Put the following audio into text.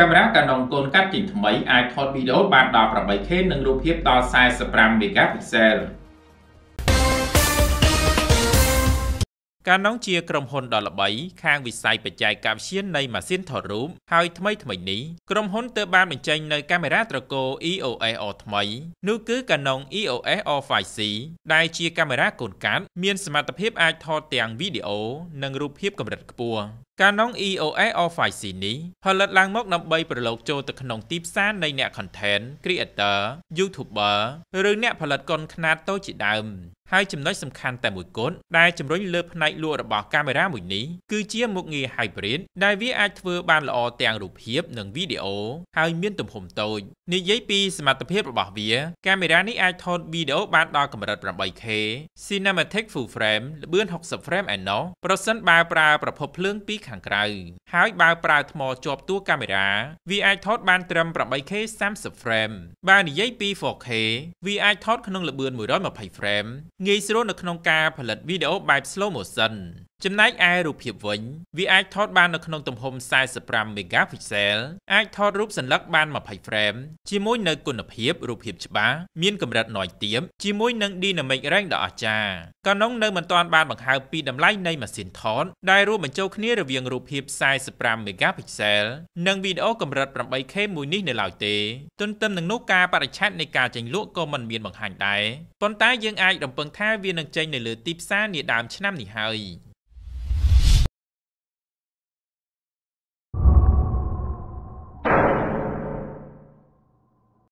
កាមេរ៉ា Canon កូនកាត់ចេញថ្មីអាចថតវីដេអូបានដល់ 8K និងរូបភាពដល់45 megapixel Canon ជាក្រុមហ៊ុនដ៏ល្បីខាងវិស័យបច្ចេកវិទ្យានៃម៉ាស៊ីនថតរូបហើយថ្មីថ្មីនេះក្រុមហ៊ុនទើបបានបញ្ចេញនៅកាមេរ៉ាត្រកូ EOS R ថ្មីនោះគឺ Canon EOS R5C ដែលជាកាមេរ៉ាកូនកាត់មានសមត្ថភាពអាចថតទាំងវីដេអូនិងរូបភាពកម្រិតខ្ពស់កាណុង EOS R5C នេះផលិតឡើងមកដើម្បីប្រឡូកចូលទៅក្នុងទីផ្សារនៃអ្នក content creator, YouTuber ឬអ្នកផលិតកុនខ្នាតតូចជាដើមហើយចំណុចសំខាន់តែមួយគត់ដែលជំរុញលើផ្នែកលក់របស់កាមេរ៉ាមួយនេះគឺជាមុខងារ hybrid ដែលវាអាចធ្វើបានល្អទាំងរូបភាព និងវីដេអូហើយមានទំហំតូចនិយាយពី សមត្ថភាពរបស់វាកាមេរ៉ានេះអាចថតវីដេអូបានដល់កម្រិត 8K Cinematic Full Frame ល្បឿន60 frame ឯណោះប្រសិនបើប្រើប្រភពភ្លើងពីខាងក្រៅហើយបើ ប្រើថ្មជាប់តួកាមេរ៉ាវាអាចថត បាន ត្រឹម 8K 30 frame បើនិយាយពី 4K វាអាចថតក្នុងល្បឿន120 frame ងាយស្រួលនៅក្នុងការផលិតវីដេអូបែប slow motion ចំណែកឯរូបភាពវិញ វាអាចថតបាននៅក្នុងទំហំ45 megapixel អាចថតរូបសន្លឹកបាន20 frame ជាមួយនៅគុណភាពរូបភាពច្បាស់មានកម្រិតណយទាបជាមួយនឹង dynamic range ដ៏អស្ចារ្យកាណុងនៅមិនទាន់បានបង្ហើបពីតម្លៃនៃម៉ាស៊ីនថតដែលរួមបញ្ចូលគ្នារវាងរូបភាព45 megapixel និងវីដេអូកម្រិត 8K មួយនេះនៅឡើយទេ ទន្ទឹមនឹងនោះការបរិច្ឆេទនៃការចេញលក់ក៏មិនមានបង្ហាញដែរប៉ុន្តែយើងអាចរំពឹងថាវានឹងចេញនៅលើទីផ្សារនាដើមឆ្នាំនេះហើយ